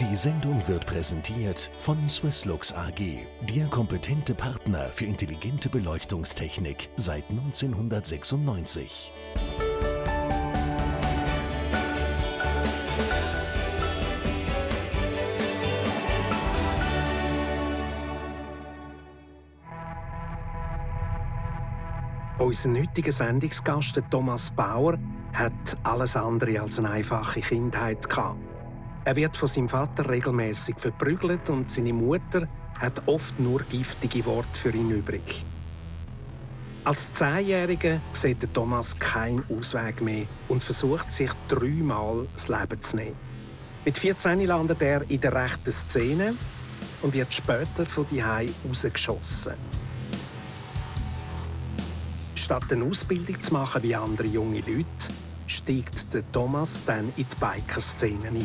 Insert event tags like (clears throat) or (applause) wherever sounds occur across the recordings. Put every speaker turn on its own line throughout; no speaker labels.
Die Sendung wird präsentiert von Swisslux AG, der kompetente Partner für intelligente Beleuchtungstechnik seit 1996. Unser heutiger Sendungsgast, Thomas Bauer, hat alles andere als eine einfache Kindheit gehabt. Er wird von seinem Vater regelmäßig verprügelt und seine Mutter hat oft nur giftige Worte für ihn übrig. Als Zehnjähriger sieht Thomas keinen Ausweg mehr und versucht sich dreimal das Leben zu nehmen. Mit 14 landet er in der rechten Szene und wird später von die rausgeschossen. Statt eine Ausbildung zu machen wie andere junge Leute, steigt Thomas dann in die biker ein.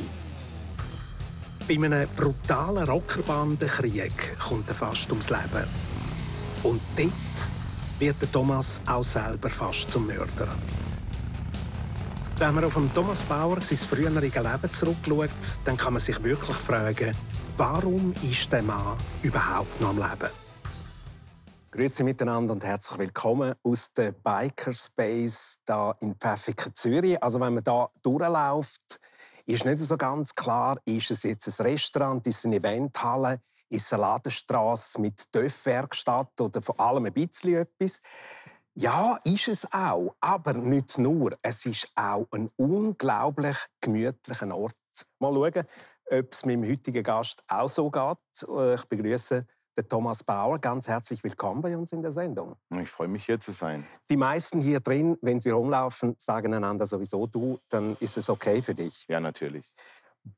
Bei einem brutalen Rockerbandenkrieg kommt er fast ums Leben. Und dort wird der Thomas auch selber fast zum Mörder. Wenn man auf Thomas Bauer sein früheres Leben zurückschaut, dann kann man sich wirklich fragen, warum ist der Mann überhaupt noch am Leben? Grüezi miteinander und herzlich willkommen aus dem Bikerspace hier in Pfäffiken, Zürich. Also wenn man hier durchläuft, ist nicht so ganz klar, ist es jetzt ein Restaurant, ist es eine Eventhalle, ist es eine Ladenstrasse mit Töpfwerkstatt oder vor allem ein bisschen etwas. Ja, ist es auch, aber nicht nur. Es ist auch ein unglaublich gemütlicher Ort. Mal schauen, ob es meinem heutigen Gast auch so geht. Äh, ich begrüße der Thomas Bauer, ganz herzlich willkommen bei uns in der Sendung. Ich freue mich, hier zu sein. Die meisten hier drin, wenn sie rumlaufen, sagen einander sowieso du, dann ist es okay für dich. Ja, natürlich.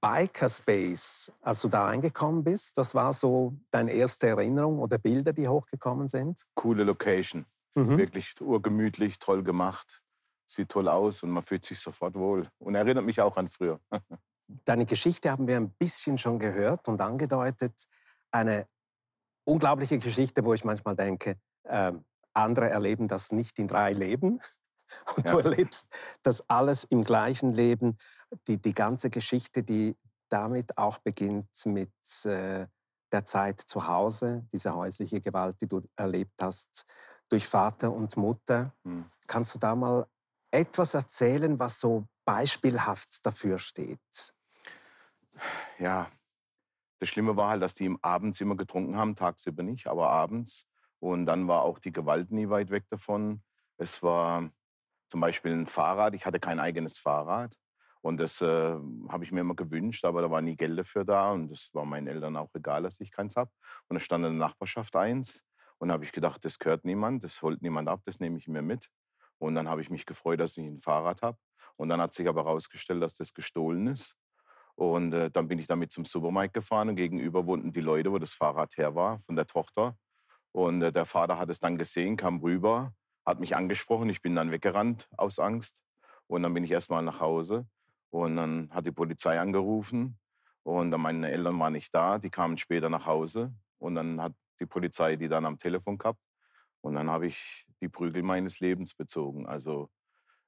Bikerspace, als du da reingekommen bist, das war so deine erste Erinnerung oder Bilder, die hochgekommen sind? Coole Location. Mhm.
Wirklich urgemütlich, toll gemacht. Sieht toll aus und man fühlt sich sofort wohl. Und erinnert
mich auch an früher. (laughs) Deine Geschichte haben wir ein bisschen schon gehört und angedeutet. Eine unglaubliche Geschichte, wo ich manchmal denke, äh, andere erleben das nicht in drei Leben. (laughs) Und ja. du erlebst das alles im gleichen Leben. Die, die ganze Geschichte, die damit auch beginnt mit äh, der Zeit zu Hause, diese häusliche Gewalt, die du erlebt hast durch Vater und Mutter. Mhm. Kannst du da mal etwas erzählen, was so beispielhaft dafür steht?
Ja, das Schlimme war halt, dass die im abends immer getrunken haben, tagsüber nicht, aber abends. Und dann war auch die Gewalt nie weit weg davon. Es war zum Beispiel ein Fahrrad. Ich hatte kein eigenes Fahrrad. Und das äh, habe ich mir immer gewünscht, aber da war nie Geld dafür da. Und das war meinen Eltern auch egal, dass ich keins habe. Und es stand in der Nachbarschaft eins. Und da habe ich gedacht, das gehört niemand, das holt niemand ab, das nehme ich mir mit. Und dann habe ich mich gefreut, dass ich ein Fahrrad habe. Und dann hat sich aber herausgestellt, dass das gestohlen ist. Und äh, dann bin ich damit zum Supermarkt gefahren und gegenüber wohnten die Leute, wo das Fahrrad her war, von der Tochter. Und äh, der Vater hat es dann gesehen, kam rüber, hat mich angesprochen. Ich bin dann weggerannt aus Angst. Und dann bin ich erstmal nach Hause. Und dann hat die Polizei angerufen. Und dann meine Eltern waren nicht da. Die kamen später nach Hause. Und dann hat die Polizei die dann am Telefon gehabt. Und dann habe ich die Prügel meines Lebens bezogen. Also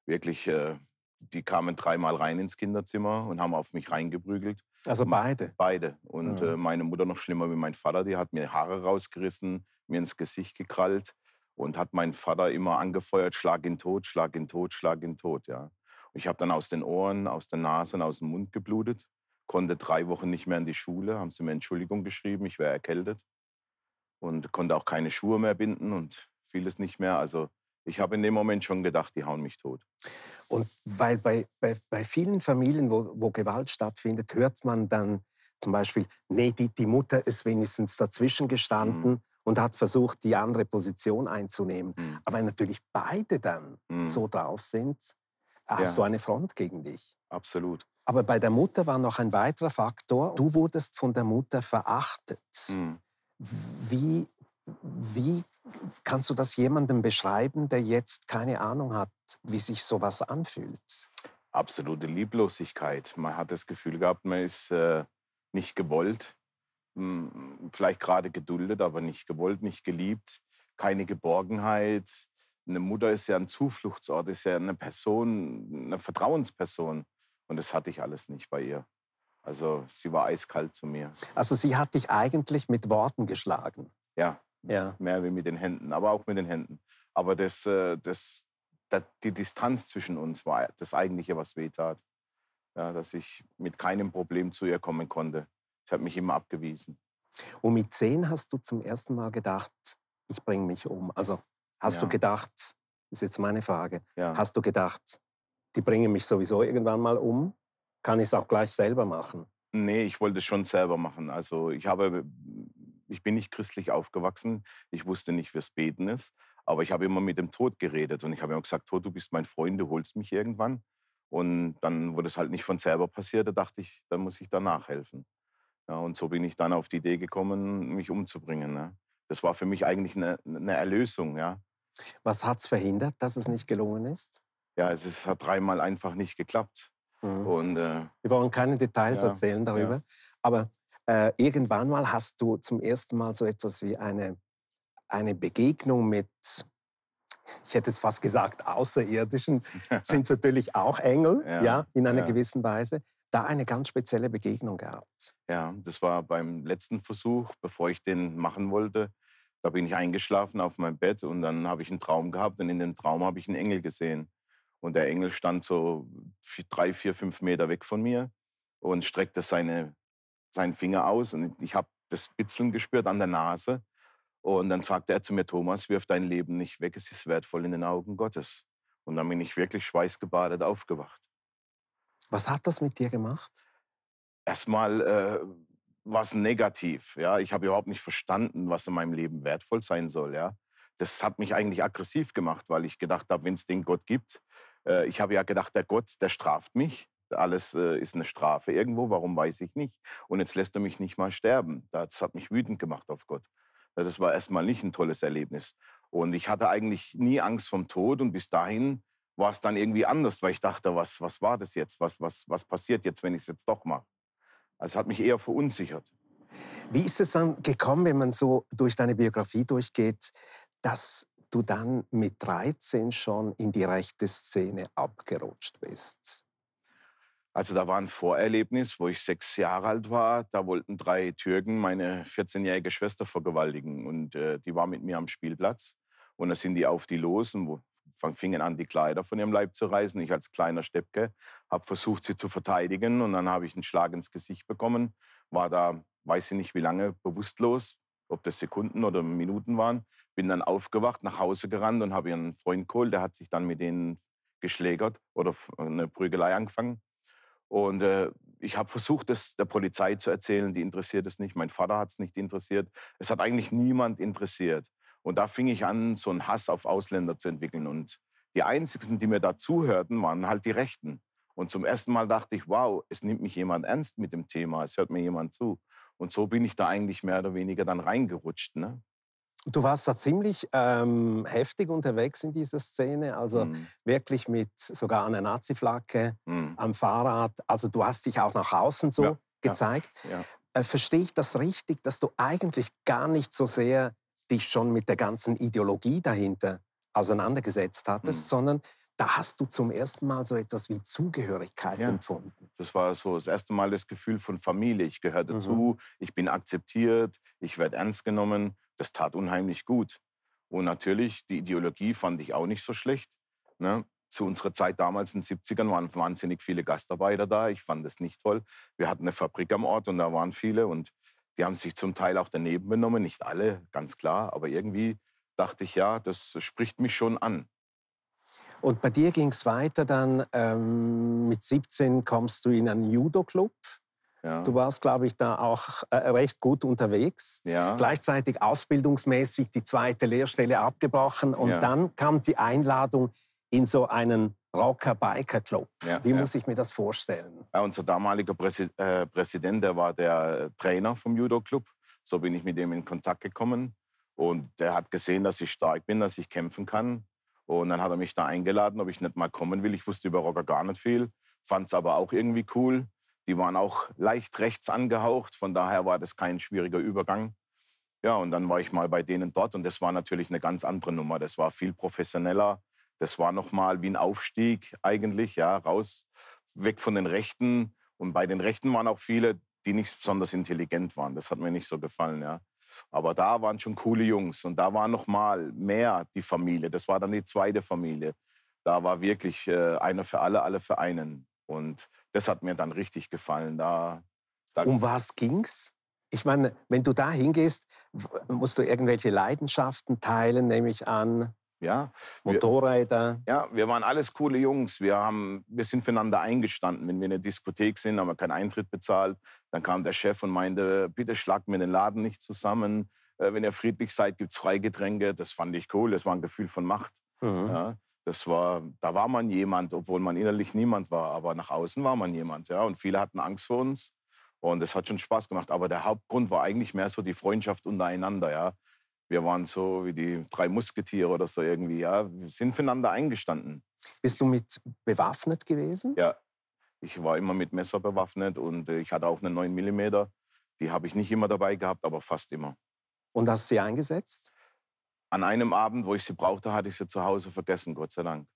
wirklich äh, die kamen dreimal rein ins Kinderzimmer und haben auf mich reingeprügelt. Also beide? Beide. Und ja. Ah. äh, meine Mutter noch schlimmer wie mein Vater, die hat mir Haare rausgerissen, mir ins Gesicht gekrallt und hat meinen Vater immer angefeuert, schlag ihn tot, schlag ihn tot, schlag ihn tot. Ja. ich habe dann aus den Ohren, aus der Nase und aus dem Mund geblutet, konnte drei Wochen nicht mehr in die Schule, haben sie mir Entschuldigung geschrieben, ich wäre erkältet und konnte auch keine Schuhe mehr binden und vieles nicht mehr. Also ich habe in dem Moment schon gedacht, die hauen mich tot.
Und weil bei, bei, bei vielen Familien, wo, wo Gewalt stattfindet, hört man dann zum Beispiel, nee, die, die Mutter ist wenigstens dazwischen mhm. gestanden mhm. und hat versucht, die andere Position einzunehmen. Mhm. Aber wenn natürlich beide dann mhm. so drauf sind, hast ja. du eine Front gegen dich. Absolut. Aber bei der Mutter war noch ein weiterer Faktor. Du wurdest von der Mutter verachtet. Mhm. Wie, wie Kannst du das jemandem beschreiben, der jetzt keine Ahnung hat, wie sich sowas anfühlt? Absolute
Lieblosigkeit. Man hat das Gefühl gehabt, man ist äh, nicht gewollt,
hm,
vielleicht gerade geduldet, aber nicht gewollt, nicht geliebt, keine Geborgenheit. Eine Mutter ist ja ein Zufluchtsort, ist ja eine Person, eine Vertrauensperson. Und das hatte ich alles nicht bei ihr. Also sie war eiskalt zu mir.
Also sie hat dich eigentlich mit Worten geschlagen.
Ja. Ja. Mehr wie mit den Händen, aber auch mit den Händen. Aber das, äh, das, das, die Distanz zwischen uns war das Eigentliche, was wehtat. Ja, dass ich mit keinem Problem zu ihr kommen konnte. Ich hat mich immer abgewiesen.
Und mit zehn hast du zum ersten Mal gedacht, ich bringe mich um. Also hast ja. du gedacht, das ist jetzt meine Frage, ja. hast du gedacht, die bringen mich sowieso irgendwann mal um? Kann ich es auch gleich selber machen?
Nee, ich wollte es schon selber machen. Also ich habe ich bin nicht christlich aufgewachsen. Ich wusste nicht, wie es Beten ist. Aber ich habe immer mit dem Tod geredet und ich habe immer gesagt, Tod, du bist mein Freund, du holst mich irgendwann. Und dann, wurde es halt nicht von selber passiert. Da dachte ich, dann muss ich da nachhelfen. Ja, und so bin ich dann auf die Idee gekommen, mich umzubringen. Ne? Das war für mich eigentlich eine, eine Erlösung. Ja.
Was hat es verhindert, dass es nicht gelungen ist?
Ja, es ist, hat dreimal einfach nicht geklappt. Mhm.
Und, äh, Wir wollen keine Details ja, erzählen darüber. Ja. Aber äh, irgendwann mal hast du zum ersten Mal so etwas wie eine, eine Begegnung mit, ich hätte jetzt fast gesagt, Außerirdischen, (laughs) sind es natürlich auch Engel, ja, ja in einer ja. gewissen Weise, da eine ganz spezielle Begegnung gehabt.
Ja, das war beim letzten Versuch, bevor ich den machen wollte. Da bin ich eingeschlafen auf meinem Bett und dann habe ich einen Traum gehabt und in dem Traum habe ich einen Engel gesehen. Und der Engel stand so drei, vier, fünf Meter weg von mir und streckte seine seinen Finger aus und ich habe das Bitzeln gespürt an der Nase. Und dann sagte er zu mir, Thomas, wirf dein Leben nicht weg, es ist wertvoll in den Augen Gottes. Und dann bin ich wirklich schweißgebadet aufgewacht.
Was hat das mit dir gemacht?
Erstmal äh, war es negativ. Ja? Ich habe überhaupt nicht verstanden, was in meinem Leben wertvoll sein soll. Ja? Das hat mich eigentlich aggressiv gemacht, weil ich gedacht habe, wenn es den Gott gibt, äh, ich habe ja gedacht, der Gott, der straft mich. Alles äh, ist eine Strafe irgendwo, warum weiß ich nicht. Und jetzt lässt er mich nicht mal sterben. Das hat mich wütend gemacht auf Gott. Das war erstmal nicht ein tolles Erlebnis. Und ich hatte eigentlich nie Angst vom Tod und bis dahin war es dann irgendwie anders, weil ich dachte, was, was war das jetzt? Was, was, was passiert jetzt, wenn ich es jetzt doch mache? Also es hat mich eher verunsichert.
Wie ist es dann gekommen, wenn man so durch deine Biografie durchgeht, dass du dann mit 13 schon in die rechte Szene abgerutscht bist?
Also da war ein Vorerlebnis, wo ich sechs Jahre alt war. Da wollten drei Türken meine 14-jährige Schwester vergewaltigen und äh, die war mit mir am Spielplatz. Und da sind die auf die los und fingen an, die Kleider von ihrem Leib zu reißen. Ich als kleiner Steppke habe versucht, sie zu verteidigen und dann habe ich einen Schlag ins Gesicht bekommen. War da, weiß ich nicht wie lange, bewusstlos, ob das Sekunden oder Minuten waren. Bin dann aufgewacht, nach Hause gerannt und habe ihren Freund geholt. Der hat sich dann mit denen geschlägert oder äh, eine Prügelei angefangen. Und äh, ich habe versucht, das der Polizei zu erzählen, die interessiert es nicht. Mein Vater hat es nicht interessiert. Es hat eigentlich niemand interessiert. Und da fing ich an, so einen Hass auf Ausländer zu entwickeln. Und die einzigen, die mir da zuhörten, waren halt die Rechten. Und zum ersten Mal dachte ich, wow, es nimmt mich jemand ernst mit dem Thema, es hört mir jemand zu. Und so bin ich da eigentlich mehr oder
weniger dann reingerutscht. Ne? Du warst da ziemlich ähm, heftig unterwegs in dieser Szene, also mhm. wirklich mit sogar einer Nazi-Flagge mhm. am Fahrrad. Also du hast dich auch nach außen so ja, gezeigt. Ja, ja. Äh, verstehe ich das richtig, dass du eigentlich gar nicht so sehr dich schon mit der ganzen Ideologie dahinter auseinandergesetzt hattest, mhm. sondern da hast du zum ersten Mal so etwas wie Zugehörigkeit ja. empfunden.
Das war so das erste Mal das Gefühl von Familie. Ich gehöre mhm. dazu, mhm. ich bin akzeptiert, ich werde ernst genommen das tat unheimlich gut. Und natürlich, die Ideologie fand ich auch nicht so schlecht. Ne? Zu unserer Zeit damals in den 70ern waren wahnsinnig viele Gastarbeiter da. Ich fand das nicht toll. Wir hatten eine Fabrik am Ort und da waren viele und die haben sich zum Teil auch daneben benommen. Nicht alle, ganz klar, aber irgendwie dachte ich, ja, das spricht mich schon
an. Und bei dir ging es weiter dann, ähm, mit 17 kommst du in einen Judo-Club. Ja. Du warst, glaube ich, da auch äh, recht gut unterwegs. Ja. Gleichzeitig ausbildungsmäßig die zweite Lehrstelle abgebrochen und ja. dann kam die Einladung in so einen Rocker-Biker-Club. Wie muss ich mir das vorstellen?
unser damaliger Präsi äh, Präsident, der war der Trainer vom Judo-Club. So bin ich mit ihm in Kontakt gekommen. Und der hat gesehen, dass ich stark bin, dass ich kämpfen kann. Und dann hat er mich da eingeladen, ob ich nicht mal kommen will. Ich wusste über Rocker gar nicht viel, fand es aber auch irgendwie cool. Die waren auch leicht rechts angehaucht, von daher war das kein schwieriger Übergang. Ja, und dann war ich mal bei denen dort und das war natürlich eine ganz andere Nummer. Das war viel professioneller. Das war nochmal wie ein Aufstieg eigentlich, ja, raus, weg von den Rechten. Und bei den Rechten waren auch viele, die nicht besonders intelligent waren. Das hat mir nicht so gefallen, ja. Aber da waren schon coole Jungs und da war nochmal mehr die Familie. Das war dann die zweite Familie. Da war wirklich äh, einer für alle, alle für einen. Und das
hat mir dann richtig gefallen. Da, da um was ging's? Ich meine, wenn du da hingehst, musst du irgendwelche Leidenschaften teilen, nehme ich an. Ja, Motorräder.
ja, wir waren alles coole Jungs. Wir, haben, wir sind füreinander eingestanden. Wenn wir in der Diskothek sind, haben wir keinen Eintritt bezahlt. Dann kam der Chef und meinte, bitte schlagt mir den Laden nicht zusammen. Äh, wenn ihr friedlich seid, gibt es Freigetränke. Das fand ich cool. Das war ein Gefühl von Macht. Mhm. Ja. Das war, da war man jemand, obwohl man innerlich niemand war, aber nach außen war man jemand. Ja? Und viele hatten Angst vor uns. Und es hat schon Spaß gemacht. Aber der Hauptgrund war eigentlich mehr so die Freundschaft untereinander. Ja? Wir waren so wie die drei Musketiere oder so irgendwie. Ja? Wir sind füreinander eingestanden. Bist du mit bewaffnet gewesen? Ja, ich war immer mit Messer bewaffnet und äh, ich hatte auch eine 9 mm. Die habe ich nicht immer dabei gehabt, aber fast immer. Und hast du sie eingesetzt? An einem Abend, wo ich sie brauchte, hatte ich sie zu Hause vergessen, Gott sei Dank.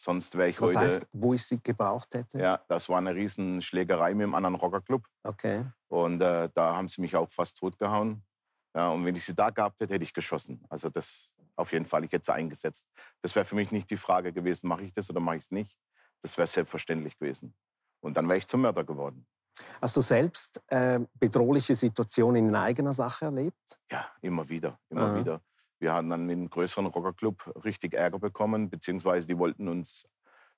Sonst wäre ich Was heute. Das heißt,
wo ich sie gebraucht hätte? Ja,
das war eine Riesenschlägerei mit einem anderen Rockerclub. Okay. Und äh, da haben sie mich auch fast totgehauen. Ja, und wenn ich sie da gehabt hätte, hätte ich geschossen. Also das auf jeden Fall, ich hätte sie eingesetzt. Das wäre für mich nicht die Frage gewesen, mache ich das oder mache ich es nicht. Das wäre selbstverständlich gewesen. Und dann wäre ich zum Mörder geworden.
Hast du selbst äh, bedrohliche Situationen in eigener Sache erlebt?
Ja, immer wieder, immer Aha. wieder. Wir hatten dann mit einem größeren Rockerclub richtig Ärger bekommen, beziehungsweise die wollten uns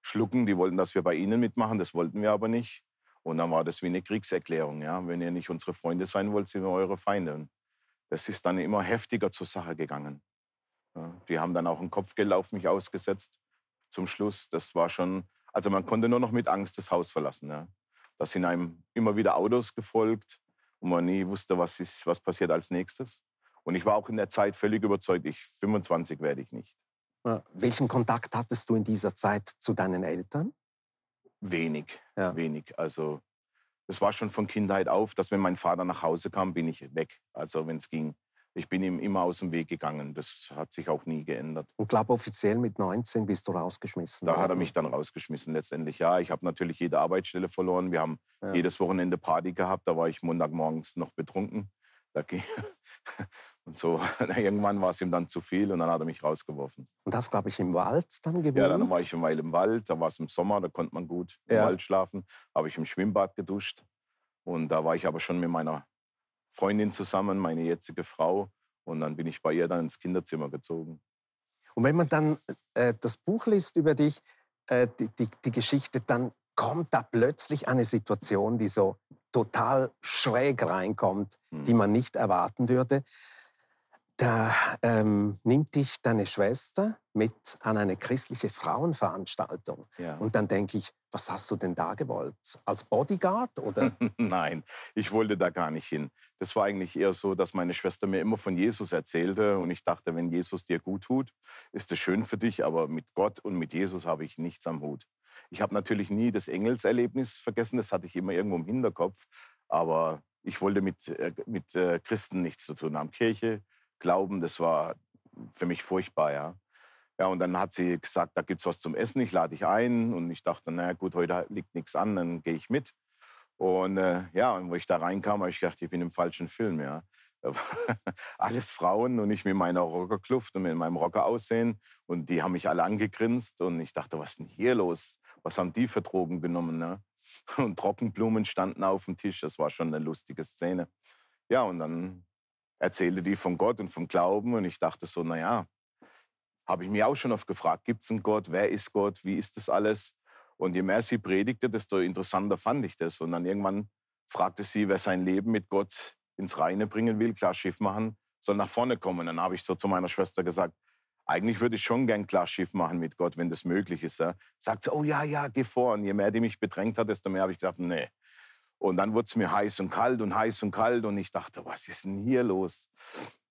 schlucken, die wollten, dass wir bei ihnen mitmachen, das wollten wir aber nicht. Und dann war das wie eine Kriegserklärung. Ja? Wenn ihr nicht unsere Freunde sein wollt, sind wir eure Feinde. Und das ist dann immer heftiger zur Sache gegangen. Ja, die haben dann auch einen Kopfgeld auf mich ausgesetzt zum Schluss. Das war schon, also man konnte nur noch mit Angst das Haus verlassen. Ja? Da sind einem immer wieder Autos gefolgt und man nie wusste, was, ist, was passiert als nächstes. Und ich war auch in der Zeit völlig überzeugt, ich 25 werde ich nicht.
Ja. Welchen Kontakt hattest du in dieser Zeit zu deinen Eltern?
Wenig, ja. wenig. Also es war schon von Kindheit auf, dass wenn mein Vater nach Hause kam, bin ich weg. Also wenn es ging. Ich bin ihm immer aus dem Weg gegangen. Das hat sich auch nie geändert. Und glaube offiziell
mit 19 bist du rausgeschmissen.
Da worden. hat er mich dann rausgeschmissen letztendlich. Ja, ich habe natürlich jede Arbeitsstelle verloren. Wir haben ja. jedes Wochenende Party gehabt. Da war ich Montagmorgens noch betrunken. Da ging (laughs) und so. (laughs) Irgendwann war es ihm dann zu viel und dann hat er mich rausgeworfen. Und das, glaube ich, im Wald dann gewesen? Ja, dann war ich eine Weile im Wald. Da war es im Sommer, da konnte man gut im ja. Wald schlafen. Habe ich im Schwimmbad geduscht. Und da war ich aber schon mit meiner Freundin zusammen, meine jetzige Frau. Und dann bin ich bei ihr dann ins Kinderzimmer gezogen.
Und wenn man dann äh, äh das Buch liest über dich, äh, die, die, die Geschichte, dann kommt da plötzlich eine Situation, die so total schräg reinkommt, mhm. die man nicht erwarten würde. Da ähm, nimmt dich deine Schwester mit an eine christliche Frauenveranstaltung. Ja. Und dann denke ich, was hast du denn da gewollt? Als Bodyguard oder?
(laughs) Nein, ich wollte da gar nicht hin. Das war eigentlich eher so, dass meine Schwester mir immer von Jesus erzählte und ich dachte, wenn Jesus dir gut tut, ist es schön für dich, aber mit Gott und mit Jesus habe ich nichts am Hut. Ich habe natürlich nie das Engelserlebnis vergessen, das hatte ich immer irgendwo im Hinterkopf. Aber ich wollte mit, äh, mit äh, Christen nichts zu tun haben. Kirche, Glauben, das war für mich furchtbar, ja. Ja, und dann hat sie gesagt, da gibt es was zum Essen, ich lade dich ein. Und ich dachte, naja gut, heute liegt nichts an, dann gehe ich mit. Und äh, ja, und wo ich da reinkam, habe ich gedacht, ich bin im falschen Film, ja. (laughs) alles Frauen und ich mit meiner Rockerkluft und mit meinem Rocker aussehen. Und die haben mich alle angegrinst und ich dachte, was ist denn hier los? Was haben die für Drogen genommen? Ne? (laughs) Und Trockenblumen standen auf dem Tisch. Das war schon eine lustige Szene. Ja, und dann erzählte die von Gott und vom Glauben und ich dachte so, naja, habe ich mich auch schon oft gefragt, gibt es einen Gott? Wer ist Gott? Wie ist das alles? Und je mehr sie predigte, desto interessanter fand ich das. Und dann irgendwann fragte sie, wer sein Leben mit Gott ins Reine bringen will, klar Schiff machen, soll nach vorne kommen. dann habe ich so zu meiner Schwester gesagt, eigentlich würde ich schon gern klar Schiff machen mit Gott, wenn das möglich ist. Ja. Sagt sie, oh ja, ja, geh vor. Und je mehr die mich bedrängt hat, desto mehr habe ich gedacht, nee. Und dann wurde es mir heiß und kalt und heiß und kalt und ich dachte, was ist denn hier los?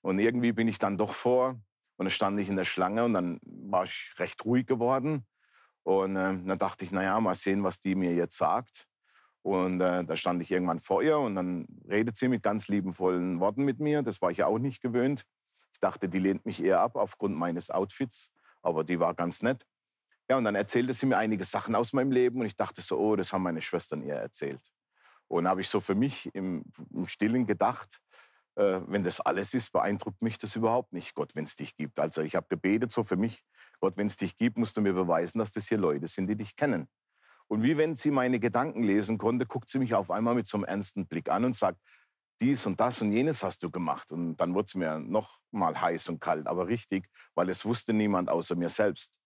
Und irgendwie bin ich dann doch vor und dann stand ich in der Schlange und dann war ich recht ruhig geworden. Und äh, dann dachte ich, naja, mal sehen, was die mir jetzt sagt. Und äh, da stand ich irgendwann vor ihr und dann redet sie mit ganz liebenvollen Worten mit mir. Das war ich ja auch nicht gewöhnt. Ich dachte, die lehnt mich eher ab aufgrund meines Outfits, aber die war ganz nett. Ja, und dann erzählte sie mir einige Sachen aus meinem Leben und ich dachte so, oh, das haben meine Schwestern ihr erzählt. Und habe ich so für mich im, im Stillen gedacht, äh, wenn das alles ist, beeindruckt mich das überhaupt nicht, Gott, wenn es dich gibt. Also ich habe gebetet so für mich, Gott, wenn es dich gibt, musst du mir beweisen, dass das hier Leute sind, die dich kennen. Und wie wenn sie meine Gedanken lesen konnte, guckt sie mich auf einmal mit so einem ernsten Blick an und sagt, dies und das und jenes hast du gemacht. Und dann wurde es mir noch mal heiß und kalt, aber richtig, weil es wusste niemand außer mir selbst.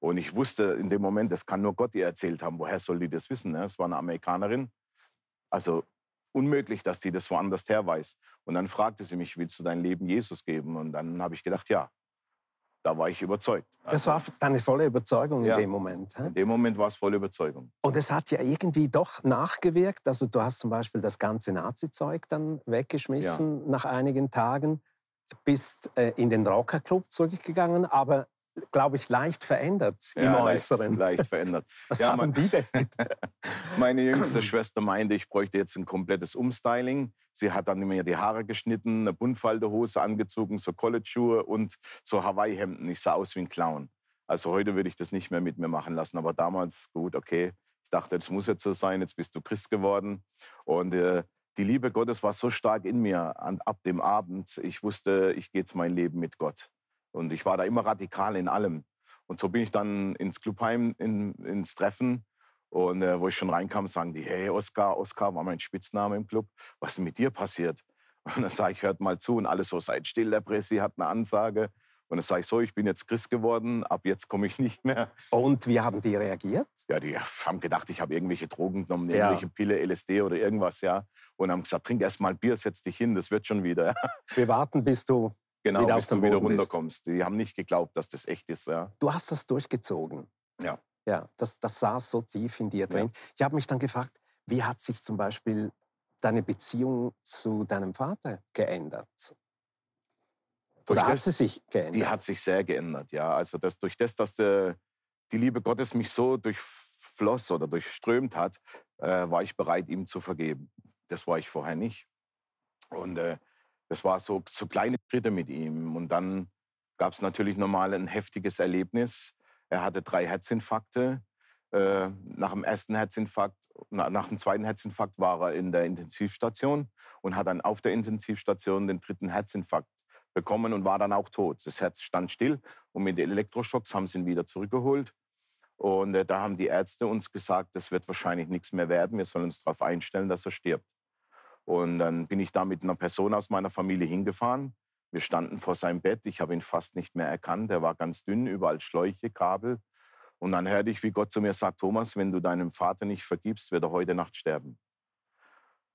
Und ich wusste in dem Moment, das kann nur Gott ihr erzählt haben. Woher soll die das wissen? Ne? Es war eine Amerikanerin. Also unmöglich, dass die das woanders her weiß. Und dann fragte sie mich, willst du dein Leben Jesus geben? Und dann habe ich gedacht, ja. Da war ich überzeugt. Das war
deine volle Überzeugung ja. in dem Moment. He? In dem Moment war es volle Überzeugung. Und es hat ja irgendwie doch nachgewirkt. Also du hast zum Beispiel das ganze Nazi-Zeug dann weggeschmissen ja. nach einigen Tagen, bist äh, in den Rockerclub zurückgegangen, aber glaube ich, leicht verändert ja, im Äußeren. Leicht, leicht (laughs) verändert. Was ja, haben mein, die denn? (laughs) meine jüngste
(clears throat) Schwester meinte, ich bräuchte jetzt ein komplettes Umstyling. Sie hat dann mir die Haare geschnitten, eine Buntfaltehose angezogen, so College-Schuhe und so Hawaii-Hemden. Ich sah aus wie ein Clown. Also heute würde ich das nicht mehr mit mir machen lassen, aber damals, gut, okay. Ich dachte, das muss jetzt so sein, jetzt bist du Christ geworden. Und äh, die Liebe Gottes war so stark in mir an, ab dem Abend. Ich wusste, ich gehe jetzt mein Leben mit Gott. Und ich war da immer radikal in allem. Und so bin ich dann ins Clubheim, in, ins Treffen. Und äh, wo ich schon reinkam, sagen die, hey, Oskar, Oskar war mein Spitzname im Club. Was ist denn mit dir passiert? (laughs) Und dann sage ich, hört mal zu. Und alles so, seid still, der Pressi hat eine Ansage. Und dann sage ich so, ich bin jetzt Christ geworden, ab jetzt komme
ich (laughs) nicht mehr. Und wie haben die reagiert?
Ja, die haben gedacht, ich habe irgendwelche Drogen genommen, ja. irgendwelche Pille, LSD oder irgendwas, ja. Und haben gesagt, trink erst mal ein Bier, setz dich hin, das wird schon wieder.
Wir (laughs) warten, bis du Genau, bis du wieder runterkommst.
Bist. Die haben nicht geglaubt, dass das echt ist. Ja.
Du hast das durchgezogen. Ja. Ja, das, das saß so tief in dir drin. Ja. Ich habe mich dann gefragt, wie hat sich zum Beispiel deine Beziehung zu deinem Vater geändert?
Oder das, hat sie sich geändert? Die hat sich sehr geändert, ja. Also das, durch das, dass die, äh, die Liebe Gottes mich so durchfloss oder durchströmt hat, äh, war ich bereit, ihm zu vergeben. Das war ich vorher nicht. Und äh, das war so, so kleine Schritte mit ihm. Und dann gab es natürlich nochmal ein heftiges Erlebnis. Er hatte drei Herzinfarkte. Äh, nach dem ersten Herzinfarkt, nach dem zweiten Herzinfarkt war er in der Intensivstation und hat dann auf der Intensivstation den dritten Herzinfarkt bekommen und war dann auch tot. Das Herz stand still und mit den Elektroschocks haben sie ihn wieder zurückgeholt. Und äh, da haben die Ärzte uns gesagt, das wird wahrscheinlich nichts mehr werden. Wir sollen uns darauf einstellen, dass er stirbt. Und dann bin ich da mit einer Person aus meiner Familie hingefahren. Wir standen vor seinem Bett. Ich habe ihn fast nicht mehr erkannt. Er war ganz dünn, überall Schläuche, Kabel. Und dann hörte ich, wie Gott zu mir sagt, Thomas, wenn du deinem Vater nicht vergibst, wird er heute Nacht sterben.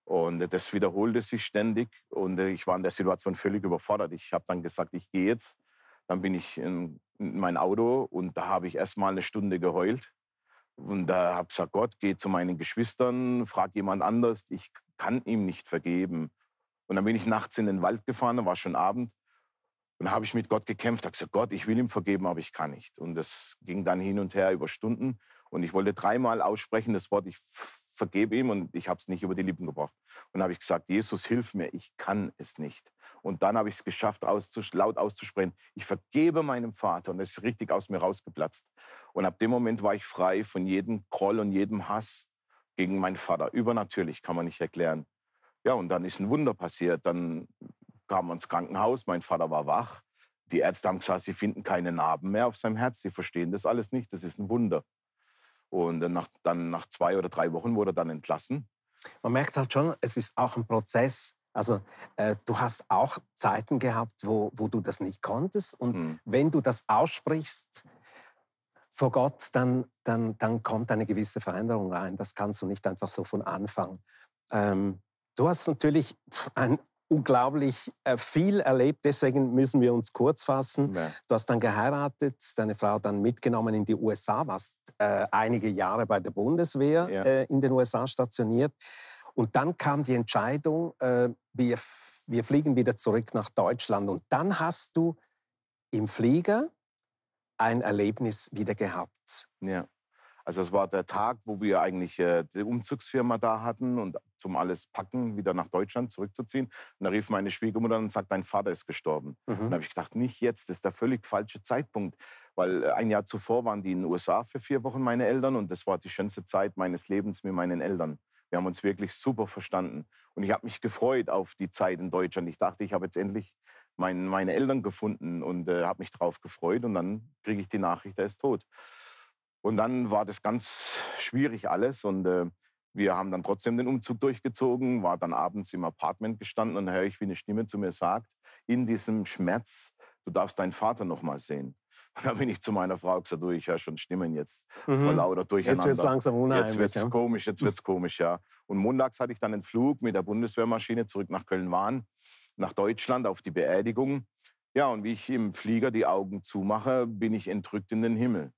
Und das wiederholte sich ständig. Und ich war in der Situation völlig überfordert. Ich habe dann gesagt, ich gehe jetzt. Dann bin ich in mein Auto und da habe ich erst mal eine Stunde geheult. Und da habe ich gesagt, Gott, geh zu meinen Geschwistern, frag jemand anders. Ich kann ihm nicht vergeben. Und dann bin ich nachts in den Wald gefahren, da war schon Abend. Und habe ich mit Gott gekämpft, habe gesagt, Gott, ich will ihm vergeben, aber ich kann nicht. Und das ging dann hin und her über Stunden. Und ich wollte dreimal aussprechen das Wort, ich vergebe ihm und ich habe es nicht über die Lippen gebracht. Und habe ich gesagt, Jesus, hilf mir, ich kann es nicht. Und dann habe ich es geschafft, auszus laut auszusprechen, ich vergebe meinem Vater. Und das ist richtig aus mir rausgeplatzt. Und ab dem Moment war ich frei von jedem Groll und jedem Hass gegen meinen Vater. Übernatürlich kann man nicht erklären. Ja, und dann ist ein Wunder passiert. Dann kam man ins Krankenhaus, mein Vater war wach. Die Ärzte haben gesagt, sie finden keine Narben mehr auf seinem Herz, sie verstehen das alles nicht, das ist ein Wunder. Und dann nach, dann nach zwei oder drei Wochen wurde er dann entlassen.
Man merkt halt schon, es ist auch ein Prozess. Also äh, du hast auch Zeiten gehabt, wo, wo du das nicht konntest. Und mhm. wenn du das aussprichst, vor Gott, dann, dann, dann kommt eine gewisse Veränderung rein. Das kannst du nicht einfach so von Anfang. Ähm, du hast natürlich (laughs) ein unglaublich äh, viel erlebt, deswegen müssen wir uns kurz fassen. Nee. Du hast dann geheiratet, deine Frau dann mitgenommen in die USA, warst äh, einige Jahre bei der Bundeswehr ja. äh, in den USA stationiert. Und dann kam die Entscheidung, äh, wir, wir fliegen wieder zurück nach Deutschland. Und dann hast du im Flieger ein Erlebnis wieder gehabt. Ja. Also es war der Tag, wo wir eigentlich äh, die Umzugsfirma
da hatten und zum alles packen, wieder nach Deutschland zurückzuziehen. Und da rief meine Schwiegermutter und sagt, dein Vater ist gestorben. Mhm. Und da habe ich gedacht, nicht jetzt, das ist der völlig falsche Zeitpunkt. Weil äh, ein Jahr zuvor waren die in den USA für vier Wochen meine Eltern und das war die schönste Zeit meines Lebens mit meinen Eltern. Wir haben uns wirklich super verstanden. Und ich habe mich gefreut auf die Zeit in Deutschland. Ich dachte, ich habe jetzt endlich mein, meine Eltern gefunden und äh, habe mich drauf gefreut. Und dann kriege ich die Nachricht, er ist tot. Und dann war das ganz schwierig alles. Und äh, wir haben dann trotzdem den Umzug durchgezogen, war dann abends im Apartment gestanden und höre ich, wie eine Stimme zu mir sagt, in diesem Schmerz, du darfst deinen Vater noch mal sehen. (laughs) Und dann bin ich zu meiner Frau gesagt, du, ich höre schon Stimmen jetzt mhm. vor lauter Durcheinander. Jetzt wird's langsam unheimlich. Jetzt wird ja. komisch, jetzt wird's komisch, ja. Und montags hatte ich dann einen Flug mit der Bundeswehrmaschine zurück nach Köln-Wahn, nach Deutschland auf die Beerdigung. Ja, und wie ich im Flieger die Augen zumache, bin ich entrückt in den Himmel.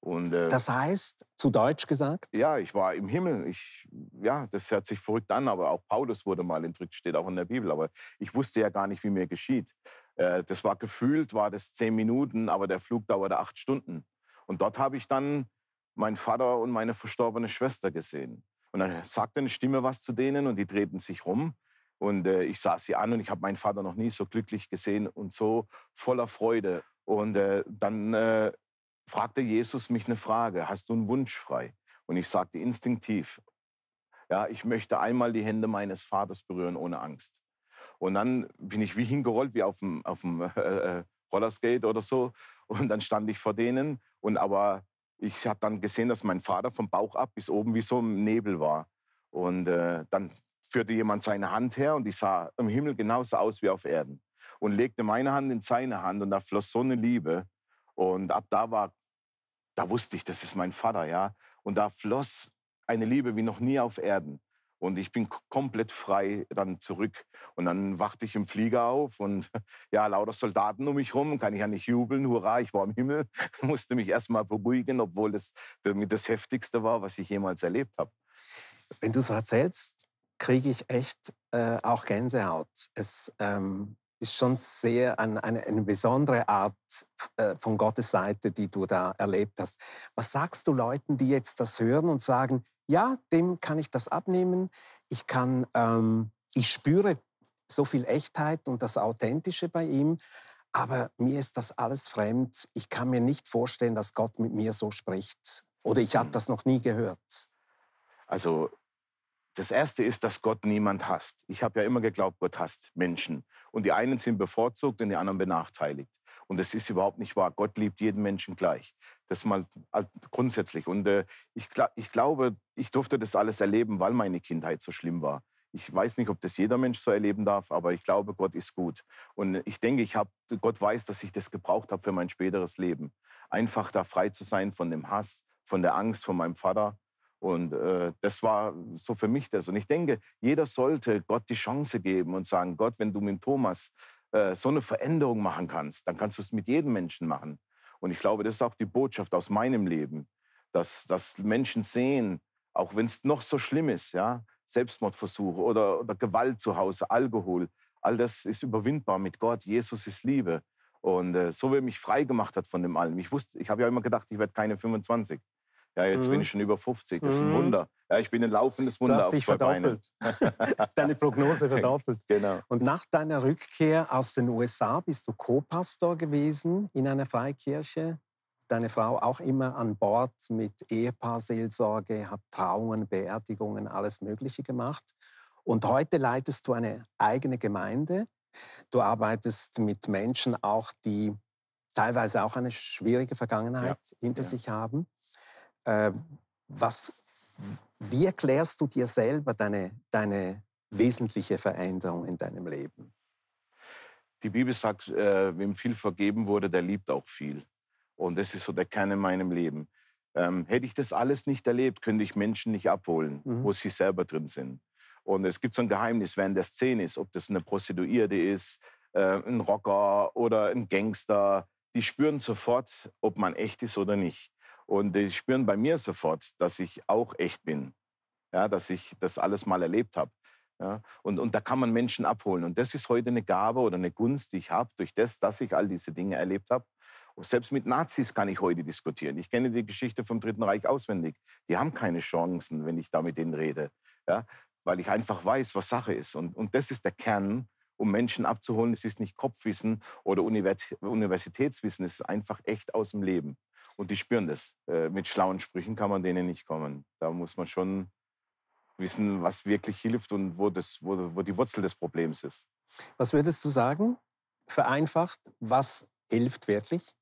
Und, äh, das heißt, zu Deutsch gesagt? Ja, ich war im Himmel. Ich, ja, das hört sich verrückt an, aber auch Paulus wurde mal entrückt, steht auch in der Bibel. Aber ich wusste ja gar nicht, wie mir geschieht. Äh, das war gefühlt, war das zehn Minuten, aber der Flug dauerte acht Stunden. Und dort habe ich dann meinen Vater und meine verstorbene Schwester gesehen. Und dann sagte eine Stimme was zu denen und die drehten sich rum. Und äh, ich sah sie an und ich habe meinen Vater noch nie so glücklich gesehen und so voller Freude. Und äh, dann äh, fragte Jesus mich eine Frage, hast du einen Wunsch frei? Und ich sagte instinktiv, ja, ich möchte einmal die Hände meines Vaters berühren ohne Angst. Und dann bin ich wie hingerollt, wie auf dem, auf dem äh, äh, Rollerskate oder so. Und dann stand ich vor denen. Und aber ich habe dann gesehen, dass mein Vater vom Bauch ab bis oben wie so im Nebel war. Und äh, dann führte jemand seine Hand her und ich sah im Himmel genauso aus wie auf Erden. Und legte meine Hand in seine Hand und da floss so eine Liebe. Und ab da war, da wusste ich, das ist mein Vater, ja. Und da floss eine Liebe wie noch nie auf Erden. Und ich bin komplett frei dann zurück. Und dann wachte ich im Flieger auf und (laughs) ja, lauter Soldaten um mich rum. Kann ich ja nicht jubeln. Hurra, ich war im Himmel. (laughs) Musste mich erstmal beruhigen, obwohl das damit das Heftigste war, was ich jemals erlebt habe.
Wenn du so erzählst, kriege ich echt äh, auch Gänsehaut. Es ähm, ist schon sehr ein, eine, eine, besondere Art äh, von Gottes Seite, die du da erlebt hast. Was sagst du Leuten, die jetzt das hören und sagen, ja, dem kann ich das abnehmen. Ich kann, ähm, ich spüre so viel Echtheit und das Authentische bei ihm. Aber mir ist das alles fremd. Ich kann mir nicht vorstellen, dass Gott mit mir so spricht. Oder ich habe mhm. das noch nie gehört.
Also das Erste ist, dass Gott niemand hasst. Ich habe ja immer geglaubt, Gott hasst Menschen. Und die einen sind bevorzugt und die anderen benachteiligt. Und das ist überhaupt nicht wahr. Gott liebt jeden Menschen gleich. Das mal grundsätzlich. Und äh, ich, ich glaube, ich durfte das alles erleben, weil meine Kindheit so schlimm war. Ich weiß nicht, ob das jeder Mensch so erleben darf, aber ich glaube, Gott ist gut. Und ich denke, ich hab, Gott weiß, dass ich das gebraucht habe für mein späteres Leben. Einfach da frei zu sein von dem Hass, von der Angst von meinem Vater. Und äh, das war so für mich das. Und ich denke, jeder sollte Gott die Chance geben und sagen, Gott, wenn du mit Thomas äh, so eine Veränderung machen kannst, dann kannst du es mit jedem Menschen machen. Und ich glaube, das ist auch die Botschaft aus meinem Leben, dass, dass Menschen sehen, auch wenn es noch so schlimm ist, ja, Selbstmordversuche oder, oder Gewalt zu Hause, Alkohol, all das ist überwindbar mit Gott. Jesus ist Liebe. Und äh, so wie er mich frei gemacht hat von dem allem. Ich wusste, ich habe ja immer gedacht, ich werde keine 25. Ja, jetzt mhm. bin ich schon über 50. Das ist ein mhm. Wunder. Ja, ich bin ein laufendes Wunder. Du hast auf dich verdoppelt. (laughs) Deine Prognose verdoppelt. (laughs) Genau.
Und nach deiner Rückkehr aus den USA bist du Co-Pastor gewesen in einer Freikirche. Deine Frau auch immer an Bord mit Ehepaarseelsorge, habt Trauungen, Beerdigungen, alles Mögliche gemacht. Und heute leitest du eine eigene Gemeinde. Du arbeitest mit Menschen auch, die teilweise auch eine schwierige Vergangenheit ja. hinter ja. sich haben äh, was, wie erklärst du dir selber deine, deine wesentliche Veränderung in deinem Leben?
Die Bibel sagt, äh, wem viel vergeben wurde, der liebt auch viel. Und das ist so der Kern in meinem Leben. Ähm, hätte ich das alles nicht erlebt, könnte ich Menschen nicht abholen, mhm. wo sie selber drin sind. Und es gibt so ein Geheimnis, wer in der Szene ist, ob das eine Prostituierte ist, äh, ein Rocker oder ein Gangster, die spüren sofort, ob man echt ist oder nicht. Und die spüren bei mir sofort, dass ich auch echt bin. Ja, dass ich das alles mal erlebt habe. Ja, und, und da kann man Menschen abholen. Und das ist heute eine Gabe oder eine Gunst, die ich habe, durch das, dass ich all diese Dinge erlebt habe. Und selbst mit Nazis kann ich heute diskutieren. Ich kenne die Geschichte vom Dritten Reich auswendig. Die haben keine Chancen, wenn ich da mit denen rede. Ja, weil ich einfach weiß, was Sache ist. Und, und das ist der Kern, um Menschen abzuholen. Es ist nicht Kopfwissen oder Universitätswissen. Es ist einfach echt aus dem Leben. Und die spüren das. Äh, mit schlauen Sprüchen kann man denen nicht kommen. Da muss man schon wissen, was wirklich hilft und wo, das, wo, wo die Wurzel des Problems ist. Was würdest du sagen, vereinfacht, was hilft wirklich?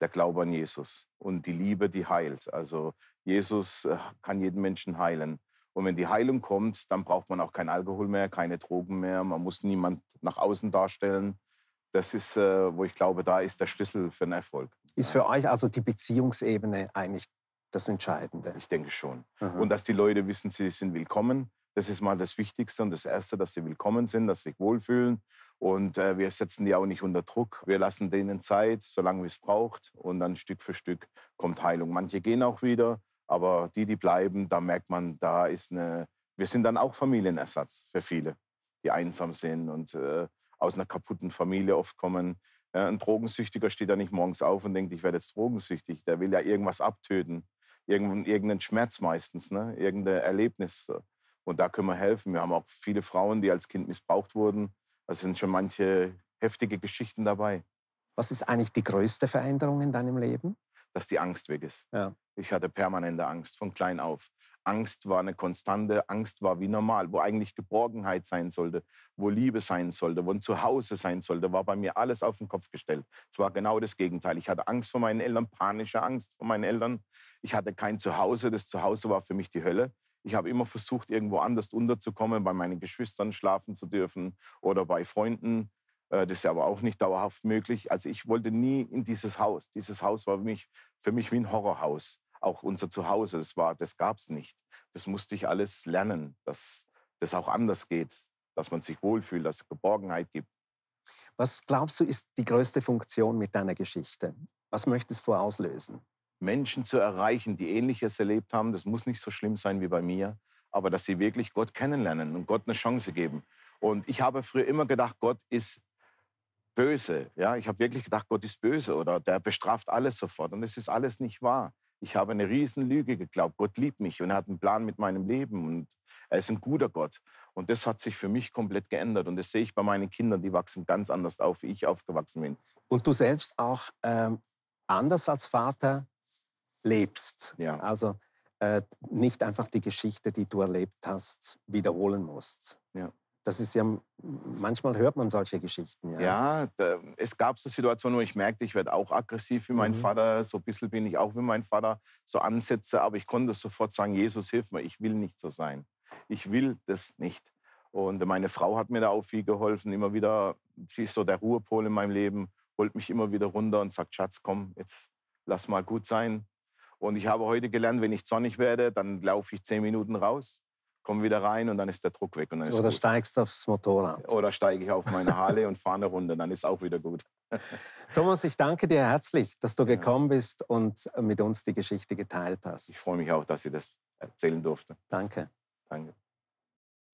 Der Glaube an Jesus und die Liebe, die heilt. Also Jesus äh, kann jeden Menschen heilen. Und wenn die Heilung kommt, dann braucht man auch keinen Alkohol mehr, keine Drogen mehr, man muss niemand nach außen darstellen, das ist, äh, wo ich glaube, da ist der Schlüssel für einen Erfolg.
Ist für euch also die Beziehungsebene eigentlich das Entscheidende? Ich denke schon. Mhm. Und dass
die Leute wissen, sie sind willkommen. Das ist mal das Wichtigste und das Erste, dass sie willkommen sind, dass sie sich wohlfühlen. Und äh, wir setzen die auch nicht unter Druck. Wir lassen denen Zeit, solange es braucht. Und dann Stück für Stück kommt Heilung. Manche gehen auch wieder, aber die, die bleiben, da merkt man, da ist eine. Wir sind dann auch Familienersatz für viele, die einsam sind und äh, aus einer kaputten Familie oft kommen. Ein Drogensüchtiger steht ja nicht morgens auf und denkt, ich werde jetzt drogensüchtig. Der will ja irgendwas abtöten. Irgendeinen, Schmerz meistens, ne? irgendein Erlebnis. Und da können wir helfen. Wir haben auch viele Frauen, die als Kind missbraucht wurden. Da also sind schon manche heftige Geschichten dabei. Was ist eigentlich die größte Veränderung in deinem Leben? Dass die Angst weg ist. Ja. Ich hatte permanente Angst von klein auf. Angst war eine Konstante, Angst war wie normal, wo eigentlich Geborgenheit sein sollte, wo Liebe sein sollte, wo ein Zuhause sein sollte, war bei mir alles auf den Kopf gestellt. Es war genau das Gegenteil. Ich hatte Angst vor meinen Eltern, panische Angst vor meinen Eltern. Ich hatte kein Zuhause, das Zuhause war für mich die Hölle. Ich habe immer versucht, irgendwo anders unterzukommen, bei meinen Geschwistern schlafen zu dürfen oder bei Freunden. Äh, das ist aber auch nicht dauerhaft möglich. Also ich wollte nie in dieses Haus. Dieses Haus war für mich, für mich wie ein Horrorhaus auch unser Zuhause. Das war, das gab's nicht. Das musste ich alles lernen, dass das auch anders geht, dass man sich wohlfühlt, dass es Geborgenheit gibt.
Was glaubst du, ist die größte Funktion mit deiner Geschichte? Was möchtest du auslösen?
Menschen zu erreichen, die Ähnliches erlebt haben, das muss nicht so schlimm sein wie bei mir, aber dass sie wirklich Gott kennenlernen und Gott eine Chance geben. Und ich habe früher immer gedacht, Gott ist böse. Ja, ich habe wirklich gedacht, Gott ist böse oder der bestraft alles sofort. Und es ist alles nicht wahr ich habe eine Riesenlüge geglaubt. Gott liebt mich und er hat einen Plan mit meinem Leben und er ist ein guter Gott. Und das hat sich für mich komplett geändert. Und das sehe ich bei meinen Kindern, die wachsen ganz anders
auf, wie ich aufgewachsen bin. Und du selbst auch ähm, anders als Vater lebst. Ja. Also äh, nicht einfach die Geschichte, die du erlebt hast, wiederholen musst. Ja. Das ist ja, manchmal hört man solche Geschichten. Ja,
ja da, es gab so Situationen, wo ich merkte, ich werde auch aggressiv wie mein mhm. Vater, so ein bisschen bin ich auch wie mein Vater, so Ansätze, aber ich konnte sofort sagen, Jesus, hilf mir, ich will nicht so sein. Ich will das nicht. Und meine Frau hat mir da auch viel geholfen, immer wieder, sie ist so der Ruhepol in meinem Leben, holt mich immer wieder runter und sagt, Schatz, komm, jetzt lass mal gut sein. Und ich habe heute gelernt, wenn ich zornig werde, dann laufe ich zehn Minuten raus komme wieder
rein und dann ist der Druck weg. Oder gut. steigst aufs Motorrad.
Oder steige ich auf meine Halle und fahre eine Runde,
dann ist auch wieder gut. (laughs) Thomas, ich danke dir herzlich, dass du gekommen bist und mit uns die Geschichte geteilt hast. Ich freue mich auch, dass ich das erzählen durfte. Danke. Danke.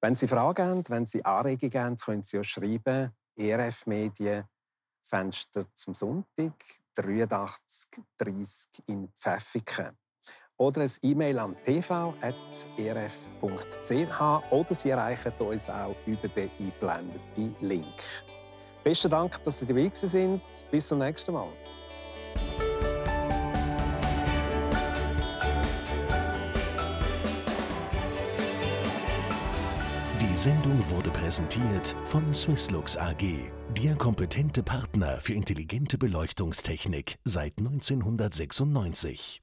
Wenn Sie Fragen haben, wenn Sie Anregungen haben, können Sie uns schreiben. ERF Medien, Fenster zum Sonntag, 83 30 in Pfäffiken oder ein E-Mail an tv.rf.ch oder Sie erreichen uns auch über den eingeblendeten Link. Besten Dank, dass Sie dabei sind. Bis zum nächsten Mal. Die Sendung wurde präsentiert von Swisslux AG, der kompetente Partner für intelligente Beleuchtungstechnik seit 1996.